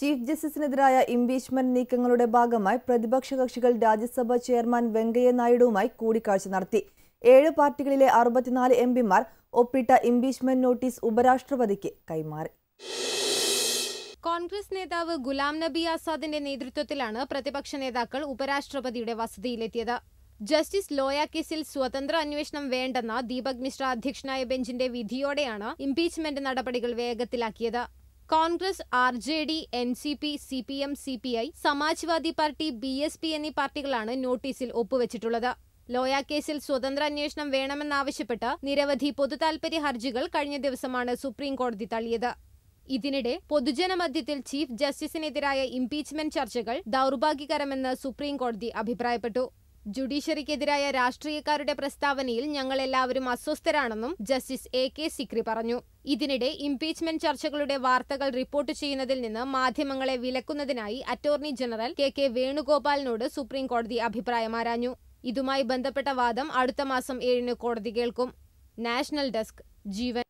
chief ജസ്റ്റിസിനെതിരായ impeachment നീക്കങ്ങളുടെ ഭാഗമായി പ്രതിപക്ഷ കക്ഷികൾ രാജ്യസഭാ ചെയർമാൻ വെങ്കയ്യ നായിഡുവുമായി കൂടിക്കാഴ്ച നടത്തി ഏഴ് പാർട്ടികളിലെ അറുപത്തിനാല് എം പിമാർ ഒപ്പിട്ട ഇംപീച്ച്മെന്റ് നോട്ടീസ് ഉപരാഷ്ട്രപതിക്ക് കൈമാറി കോൺഗ്രസ് നേതാവ് ഗുലാം നബി ആസാദിന്റെ നേതൃത്വത്തിലാണ് പ്രതിപക്ഷ നേതാക്കൾ ഉപരാഷ്ട്രപതിയുടെ വസതിയിലെത്തിയത് ജസ്റ്റിസ് ലോയ കേസിൽ സ്വതന്ത്ര അന്വേഷണം വേണ്ടെന്ന ദീപക് മിശ്ര അധ്യക്ഷനായ ബെഞ്ചിന്റെ വിധിയോടെയാണ് ഇംപീച്ച്മെന്റ് നടപടികൾ വേഗത്തിലാക്കിയത് Congress R J D N C P C P M C P I Samajwadi party B S P എന്നീ പാർട്ടികളാണ് നോട്ടീസിൽ ഒപ്പുവെച്ചിട്ടുള്ളത് ലോയ കേസിൽ സ്വതന്ത്ര അന്വേഷണം വേണമെന്നാവശ്യപ്പെട്ട് നിരവധി പൊതുതാൽപര്യ ഹർജികൾ കഴിഞ്ഞ ദിവസമാണ് സുപ്രീം കോടതി തള്ളിയത് ഇതിനിടെ പൊതുജനമധ്യത്തിൽ ചീഫ് ജസ്റ്റിസിനെതിരായ ഇംപീച്ച്മെന്റ് ചർച്ചകൾ ദൗർഭാഗ്യകരമെന്ന് സുപ്രീം കോടതി അഭിപ്രായപ്പെട്ടു ജുഡീഷ്യറിക്കെതിരായ രാഷ്ട്രീയക്കാരുടെ പ്രസ്താവനയിൽ ഞങ്ങളെല്ലാവരും അസ്വസ്ഥരാണെന്നും ജസ്റ്റിസ് എ കെ സിക്രി പറഞ്ഞു ഇതിനിടെ ഇംപീച്ച്മെന്റ് ചർച്ചകളുടെ വാർത്തകൾ റിപ്പോർട്ട് ചെയ്യുന്നതിൽ നിന്ന് മാധ്യമങ്ങളെ വിലക്കുന്നതിനായി അറ്റോർണി ജനറൽ കെ കെ വേണുഗോപാലിനോട് സുപ്രീംകോടതി അഭിപ്രായമാരാഞ്ഞു ഇതുമായി ബന്ധപ്പെട്ട വാദം അടുത്ത മാസം ഏഴിന് കോടതി കേൾക്കും നാഷണൽ ഡെസ്ക് ജീവൻ